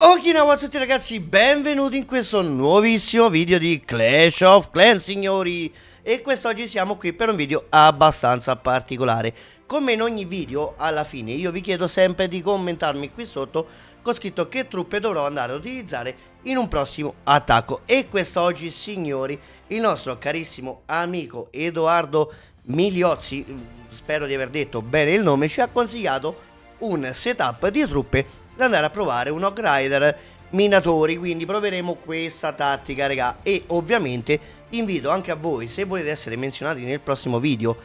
Okinawa a tutti ragazzi, benvenuti in questo nuovissimo video di Clash of Clans signori E quest'oggi siamo qui per un video abbastanza particolare Come in ogni video, alla fine io vi chiedo sempre di commentarmi qui sotto Con scritto che truppe dovrò andare a utilizzare in un prossimo attacco E quest'oggi signori, il nostro carissimo amico Edoardo Migliozzi, mm, Spero di aver detto bene il nome, ci ha consigliato un setup di truppe di andare a provare un Hog Rider minatori quindi proveremo questa tattica raga e ovviamente invito anche a voi se volete essere menzionati nel prossimo video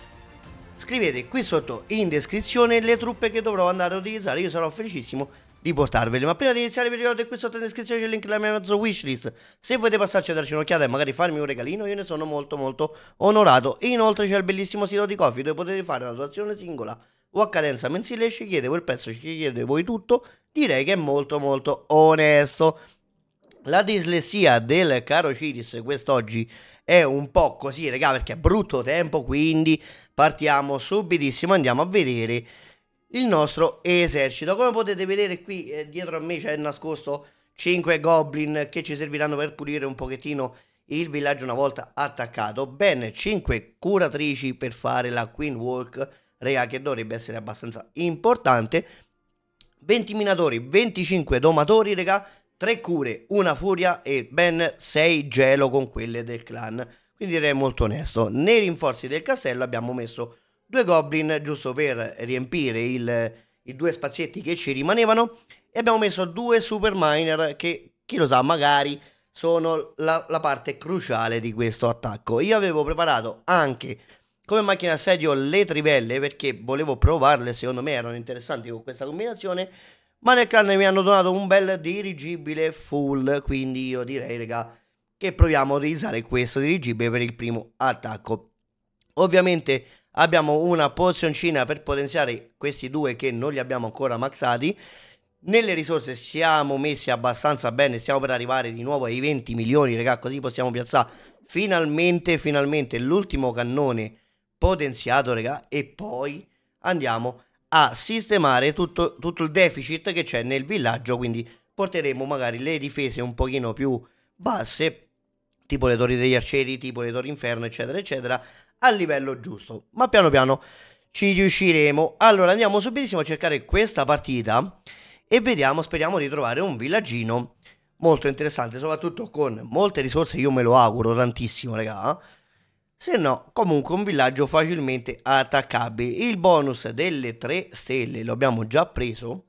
scrivete qui sotto in descrizione le truppe che dovrò andare a utilizzare io sarò felicissimo di portarvele ma prima di iniziare vi ricordo qui sotto in descrizione c'è il link della mia mezzo wishlist se volete passarci a darci un'occhiata e magari farmi un regalino io ne sono molto molto onorato e inoltre c'è il bellissimo sito di Coffee dove potete fare la donazione singola o a cadenza mensile ci chiede quel pezzo, ci chiede voi tutto, direi che è molto molto onesto. La dislessia del caro Ciris quest'oggi è un po' così, raga, perché è brutto tempo, quindi partiamo subitissimo, andiamo a vedere il nostro esercito. Come potete vedere qui eh, dietro a me c'è nascosto 5 goblin che ci serviranno per pulire un pochettino il villaggio una volta attaccato, ben 5 curatrici per fare la Queen Walk rega che dovrebbe essere abbastanza importante. 20 minatori, 25 domatori, rega 3 cure, una furia e ben 6 gelo con quelle del clan. Quindi direi molto onesto. Nei rinforzi del castello abbiamo messo due goblin giusto per riempire il, i due spazietti che ci rimanevano e abbiamo messo due super miner che chi lo sa magari sono la, la parte cruciale di questo attacco. Io avevo preparato anche come macchina assedio le trivelle perché volevo provarle, secondo me erano interessanti con questa combinazione, ma nel clan mi hanno donato un bel dirigibile full, quindi io direi, raga, che proviamo ad utilizzare questo dirigibile per il primo attacco. Ovviamente abbiamo una pozioncina per potenziare questi due che non li abbiamo ancora maxati. Nelle risorse siamo messi abbastanza bene, stiamo per arrivare di nuovo ai 20 milioni, raga, così possiamo piazzare finalmente, finalmente l'ultimo cannone potenziato, raga, e poi andiamo a sistemare tutto, tutto il deficit che c'è nel villaggio, quindi porteremo magari le difese un pochino più basse, tipo le torri degli arcieri, tipo le torri inferno, eccetera, eccetera, a livello giusto. Ma piano piano ci riusciremo. Allora andiamo subitissimo a cercare questa partita e vediamo, speriamo di trovare un villaggino molto interessante, soprattutto con molte risorse, io me lo auguro tantissimo, raga. Eh? se no comunque un villaggio facilmente attaccabile. Il bonus delle 3 stelle lo abbiamo già preso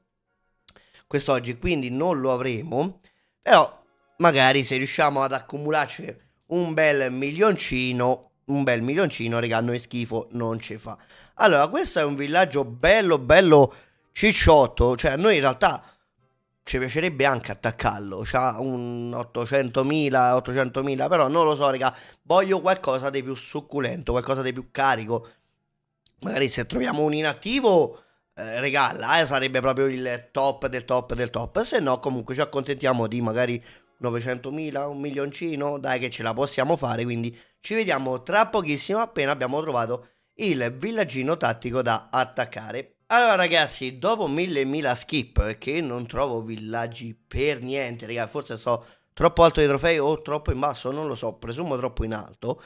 quest'oggi, quindi non lo avremo, però magari se riusciamo ad accumularci un bel milioncino, un bel milioncino, regà, noi schifo non ci fa. Allora, questo è un villaggio bello bello cicciotto, cioè noi in realtà ci piacerebbe anche attaccarlo, c'ha un 800.000, 800.000, però non lo so, raga, voglio qualcosa di più succulento, qualcosa di più carico. Magari se troviamo un inattivo, eh, regala, eh, sarebbe proprio il top del top del top, se no comunque ci accontentiamo di magari 900.000, un milioncino, dai che ce la possiamo fare, quindi ci vediamo tra pochissimo appena abbiamo trovato il villaggino tattico da attaccare. Allora ragazzi, dopo mille mila skip, che non trovo villaggi per niente, raga, forse sto troppo alto dei trofei o troppo in basso, non lo so, presumo troppo in alto,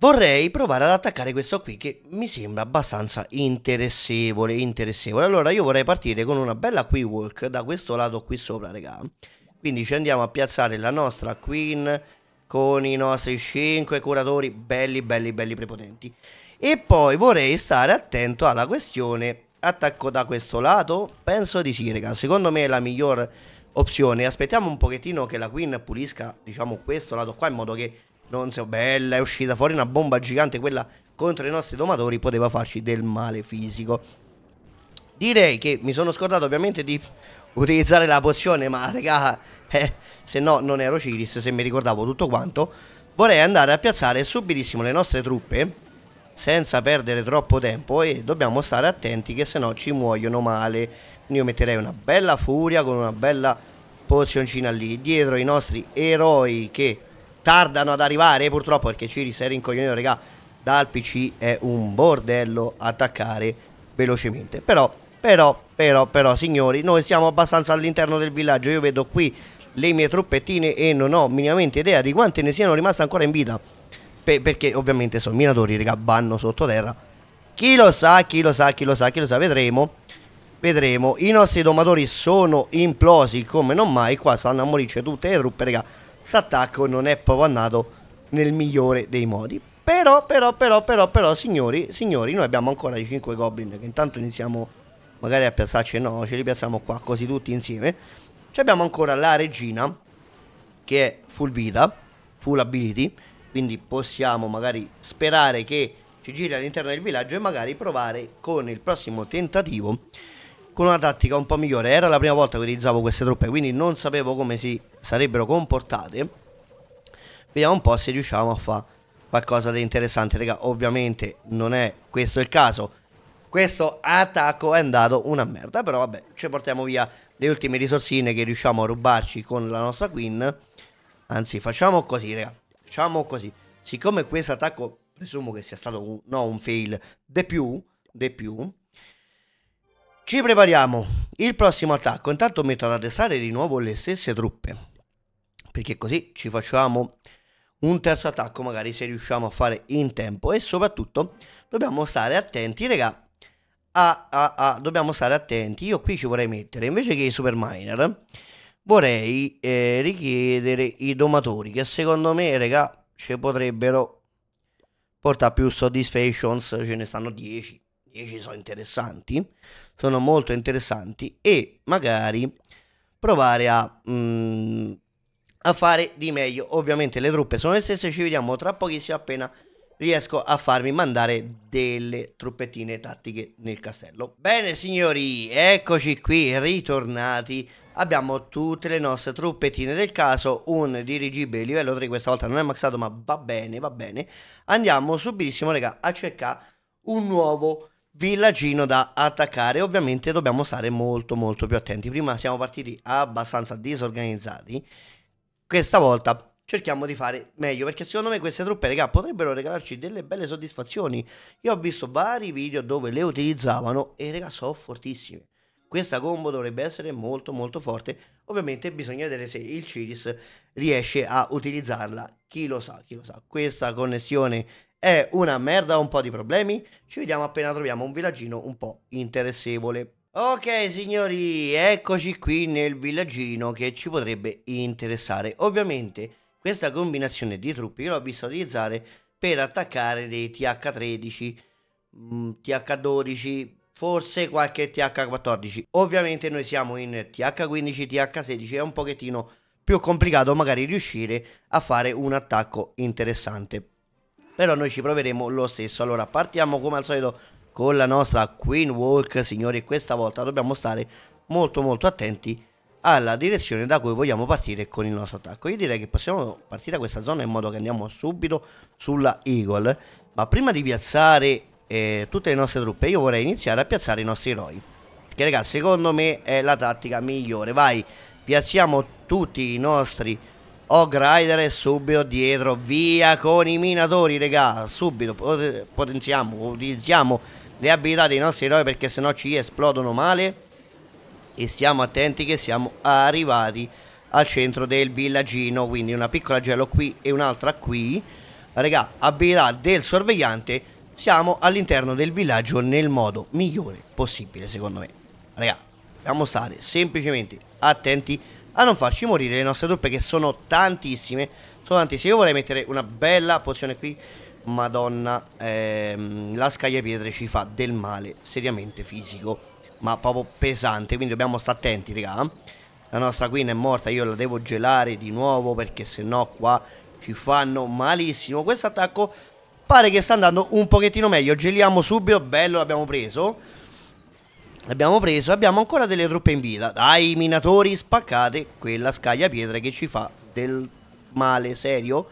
vorrei provare ad attaccare questo qui che mi sembra abbastanza interessevole, interessevole. Allora io vorrei partire con una bella qui walk da questo lato qui sopra, raga. Quindi ci andiamo a piazzare la nostra queen con i nostri 5 curatori belli, belli, belli prepotenti. E poi vorrei stare attento alla questione attacco da questo lato. Penso di sì, Sirica, secondo me è la miglior opzione. Aspettiamo un pochettino che la Queen pulisca, diciamo, questo lato qua in modo che non sia bella, è uscita fuori una bomba gigante, quella contro i nostri domatori poteva farci del male fisico. Direi che mi sono scordato ovviamente di utilizzare la pozione, ma raga, eh, se no non ero Ciris, se mi ricordavo tutto quanto. Vorrei andare a piazzare subitissimo le nostre truppe senza perdere troppo tempo e dobbiamo stare attenti che se no ci muoiono male. io metterei una bella furia con una bella pozioncina lì dietro i nostri eroi che tardano ad arrivare purtroppo perché Ciri si è rincoglionito, regà, dal PC è un bordello attaccare velocemente. Però, però, però, però, signori, noi siamo abbastanza all'interno del villaggio. Io vedo qui le mie truppettine e non ho minimamente idea di quante ne siano rimaste ancora in vita per, perché ovviamente sono minatori, raga, vanno sottoterra. Chi lo sa, chi lo sa, chi lo sa, chi lo sa, vedremo. Vedremo. I nostri domatori sono implosi come non mai. Qua stanno a morirci tutte le truppe, raga. St'attacco non è proprio andato nel migliore dei modi. Però, però, però, però, però, signori, signori, noi abbiamo ancora i 5 goblin che intanto iniziamo magari a piazzarci. No, ce li piazziamo qua così tutti insieme. Ci abbiamo ancora la regina che è full vita, full ability quindi possiamo magari sperare che ci giri all'interno del villaggio e magari provare con il prossimo tentativo con una tattica un po' migliore. Era la prima volta che utilizzavo queste truppe, quindi non sapevo come si sarebbero comportate. Vediamo un po' se riusciamo a fare qualcosa di interessante, raga. Ovviamente non è questo il caso. Questo attacco è andato una merda, però vabbè, ci portiamo via le ultime risorsine che riusciamo a rubarci con la nostra queen. Anzi, facciamo così, raga facciamo così, siccome questo attacco presumo che sia stato un, no, un fail, de più, de più, ci prepariamo. Il prossimo attacco, intanto metto ad addestrare di nuovo le stesse truppe, perché così ci facciamo un terzo attacco magari se riusciamo a fare in tempo e soprattutto dobbiamo stare attenti, raga, a, a, a, dobbiamo stare attenti, io qui ci vorrei mettere, invece che i super miner vorrei eh, richiedere i domatori che secondo me, regà ci potrebbero portare più satisfactions, ce ne stanno 10. 10 sono interessanti, sono molto interessanti e magari provare a, mh, mm, a fare di meglio. Ovviamente le truppe sono le stesse, ci vediamo tra pochissimo appena riesco a farmi mandare delle truppettine tattiche nel castello. Bene signori, eccoci qui, ritornati abbiamo tutte le nostre truppettine del caso, un dirigibile livello 3 questa volta non è maxato ma va bene, va bene. Andiamo subitissimo raga a cercare un nuovo villagino da attaccare. Ovviamente dobbiamo stare molto molto più attenti. Prima siamo partiti abbastanza disorganizzati. Questa volta cerchiamo di fare meglio perché secondo me queste truppe raga potrebbero regalarci delle belle soddisfazioni. Io ho visto vari video dove le utilizzavano e raga sono fortissime questa combo dovrebbe essere molto molto forte. Ovviamente bisogna vedere se il Ciris riesce a utilizzarla. Chi lo sa, chi lo sa. Questa connessione è una merda, un po' di problemi. Ci vediamo appena troviamo un villaggino un po' interessevole. Ok signori, eccoci qui nel villaggino che ci potrebbe interessare. Ovviamente questa combinazione di truppi io l'ho vista utilizzare per attaccare dei TH13, TH12, forse qualche TH14. Ovviamente noi siamo in TH15, TH16, è un pochettino più complicato magari riuscire a fare un attacco interessante. Però noi ci proveremo lo stesso. Allora partiamo come al solito con la nostra Queen Walk, signori. Questa volta dobbiamo stare molto molto attenti alla direzione da cui vogliamo partire con il nostro attacco. Io direi che possiamo partire da questa zona in modo che andiamo subito sulla Eagle. Ma prima di piazzare eh, tutte le nostre truppe, io vorrei iniziare a piazzare i nostri eroi. Che ragazzi, secondo me è la tattica migliore. Vai, piazziamo tutti i nostri Hog Rider e subito dietro, via con i minatori, raga. Subito potenziamo, utilizziamo le abilità dei nostri eroi perché sennò ci esplodono male. E stiamo attenti che siamo arrivati al centro del villaggino. Quindi una piccola gelo qui e un'altra qui. Regà, abilità del sorvegliante siamo all'interno del villaggio nel modo migliore possibile, secondo me. Raga, dobbiamo stare semplicemente attenti a non farci morire le nostre truppe che sono tantissime. Sono tantissime. Io vorrei mettere una bella pozione qui. Madonna, ehm, la scaglia pietre ci fa del male, seriamente fisico, ma proprio pesante, quindi dobbiamo stare attenti, raga. Eh. La nostra queen è morta, io la devo gelare di nuovo perché se no qua ci fanno malissimo. Questo attacco pare che sta andando un pochettino meglio. Geliamo subito, bello, l'abbiamo preso. L'abbiamo preso, abbiamo ancora delle truppe in vita. Dai minatori, spaccate quella scaglia pietra che ci fa del male serio.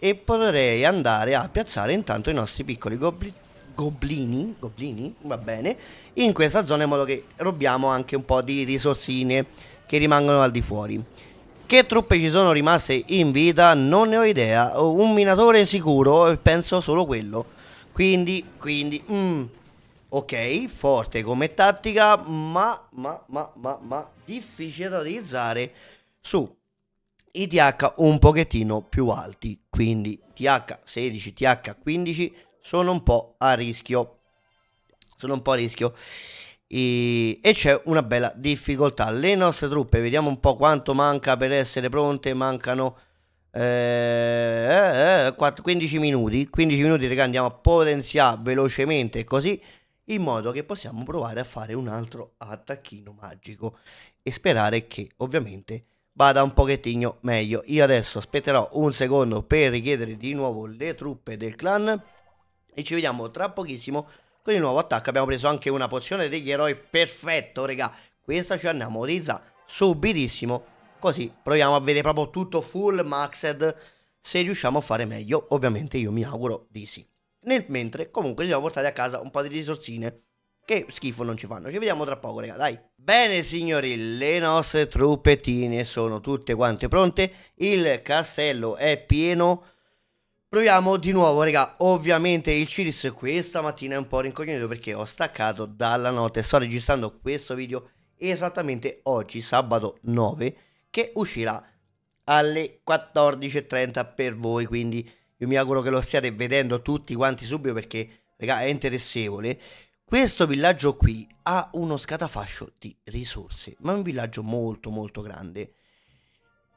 E potrei andare a piazzare intanto i nostri piccoli gobli goblini, goblini, va bene, in questa zona in modo che rubiamo anche un po' di risorsine che rimangono al di fuori. Che truppe ci sono rimaste in vita non ne ho idea, un minatore sicuro penso solo quello. Quindi, quindi, mm, ok, forte come tattica, ma, ma, ma, ma, ma, difficile da utilizzare su i TH un pochettino più alti. Quindi TH16, TH15 sono un po' a rischio. Sono un po' a rischio. E, e, c'è una bella difficoltà. Le nostre truppe, vediamo un po' quanto manca per essere pronte. Mancano eh, eh, 4, eh, 15 minuti. 15 minuti, raga, andiamo a potenziare velocemente così in modo che possiamo provare a fare un altro attacchino magico e sperare che ovviamente vada un pochettino meglio. Io adesso aspetterò un secondo per richiedere di nuovo le truppe del clan e ci vediamo tra pochissimo con il nuovo attacco abbiamo preso anche una pozione degli eroi perfetto, raga. Questa ci andiamo a utilizzare subitissimo. Così proviamo a vedere proprio tutto full maxed. Se riusciamo a fare meglio, ovviamente io mi auguro di sì. Nel mentre, comunque, ci siamo portati a casa un po' di risorsine. Che schifo non ci fanno. Ci vediamo tra poco, raga, dai. Bene, signori, le nostre truppettine sono tutte quante pronte. Il castello è pieno Proviamo di nuovo, raga. Ovviamente il Ciris questa mattina è un po' rincoglionito perché ho staccato dalla notte. Sto registrando questo video esattamente oggi, sabato 9, che uscirà alle 14.30 per voi. Quindi io mi auguro che lo stiate vedendo tutti quanti subito perché, raga, è interessevole. Questo villaggio qui ha uno scatafascio di risorse, ma è un villaggio molto molto grande.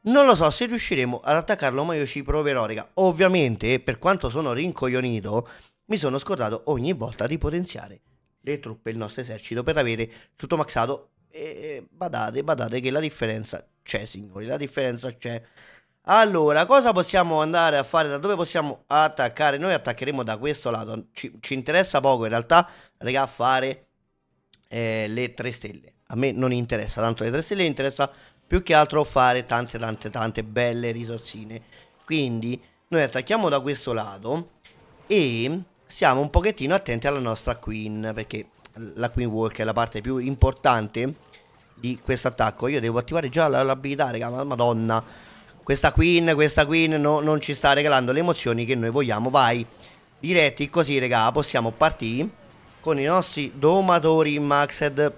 Non lo so se riusciremo ad attaccarlo, ma io ci proverò, raga. Ovviamente, per quanto sono rincoglionito, mi sono scordato ogni volta di potenziare le truppe, il nostro esercito, per avere tutto maxato. E badate, badate che la differenza c'è, signori, la differenza c'è. Allora, cosa possiamo andare a fare? Da dove possiamo attaccare? Noi attaccheremo da questo lato. Ci, ci interessa poco, in realtà, raga, fare eh, le tre stelle. A me non interessa tanto le tre stelle, interessa più che altro fare tante tante tante belle risorsine. Quindi noi attacchiamo da questo lato e siamo un pochettino attenti alla nostra queen perché la queen walk è la parte più importante di questo attacco. Io devo attivare già l'abilità, raga, madonna. Questa queen, questa queen no, non ci sta regalando le emozioni che noi vogliamo. Vai, diretti così, raga, possiamo partire con i nostri domatori maxed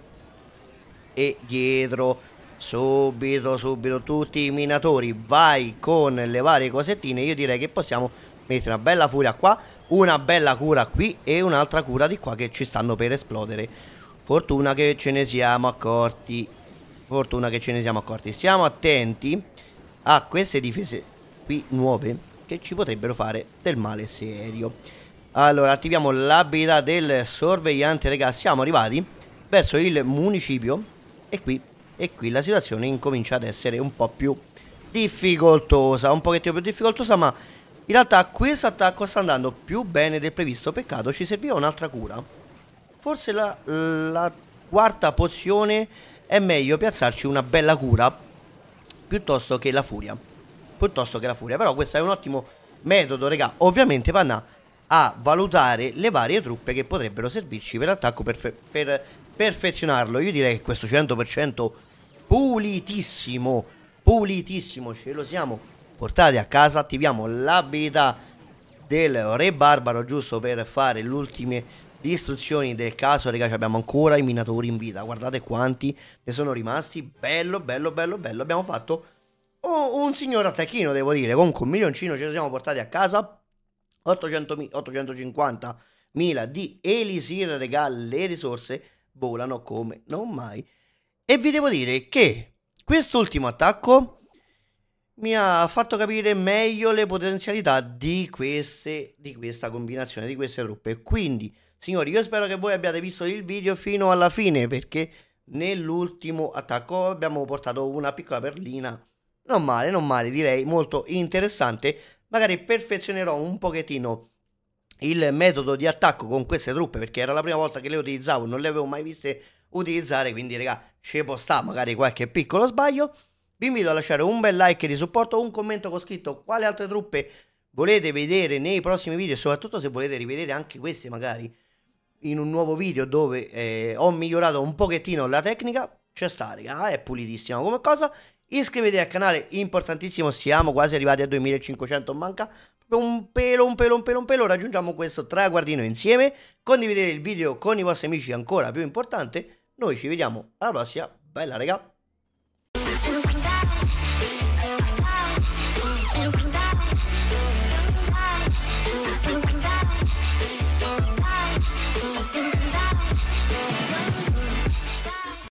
e dietro Subito, subito, tutti i minatori, vai con le varie cosettine. Io direi che possiamo mettere una bella furia qua, una bella cura qui e un'altra cura di qua che ci stanno per esplodere. Fortuna che ce ne siamo accorti. Fortuna che ce ne siamo accorti. Stiamo attenti a queste difese qui nuove che ci potrebbero fare del male serio. Allora, attiviamo l'abilità del sorvegliante, ragazzi. Siamo arrivati verso il municipio e qui e qui la situazione incomincia ad essere un po' più difficoltosa, un pochettino più difficoltosa, ma in realtà questo attacco sta andando più bene del previsto, peccato ci serviva un'altra cura. Forse la, la quarta pozione è meglio piazzarci una bella cura piuttosto che la furia. Piuttosto che la furia, però questo è un ottimo metodo, raga. Ovviamente vanno a valutare le varie truppe che potrebbero servirci per l'attacco per, per perfezionarlo. Io direi che questo 100% pulitissimo, pulitissimo, ce lo siamo portati a casa, attiviamo l'abilità del re barbaro giusto per fare le ultime istruzioni del caso, ragazzi abbiamo ancora i minatori in vita, guardate quanti ne sono rimasti, bello, bello, bello, bello, abbiamo fatto un, un signor attacchino devo dire, comunque un milioncino ce lo siamo portati a casa, 800, 850.000 di Elisir, regà, le risorse volano come non mai e vi devo dire che quest'ultimo attacco mi ha fatto capire meglio le potenzialità di, queste, di questa combinazione, di queste truppe. Quindi, signori, io spero che voi abbiate visto il video fino alla fine, perché nell'ultimo attacco abbiamo portato una piccola perlina, non male, non male, direi molto interessante. Magari perfezionerò un pochettino il metodo di attacco con queste truppe, perché era la prima volta che le utilizzavo, non le avevo mai viste utilizzare, quindi raga, ci può stare magari qualche piccolo sbaglio. Vi invito a lasciare un bel like di supporto, un commento con scritto quale altre truppe volete vedere nei prossimi video, soprattutto se volete rivedere anche queste magari in un nuovo video dove eh, ho migliorato un pochettino la tecnica, c'è sta raga, è pulitissima come cosa. Iscrivetevi al canale, importantissimo, siamo quasi arrivati a 2500, manca un pelo, un pelo, un pelo, un pelo, raggiungiamo questo traguardino insieme. Condividete il video con i vostri amici, ancora più importante noi ci vediamo alla prossima. Bella, raga.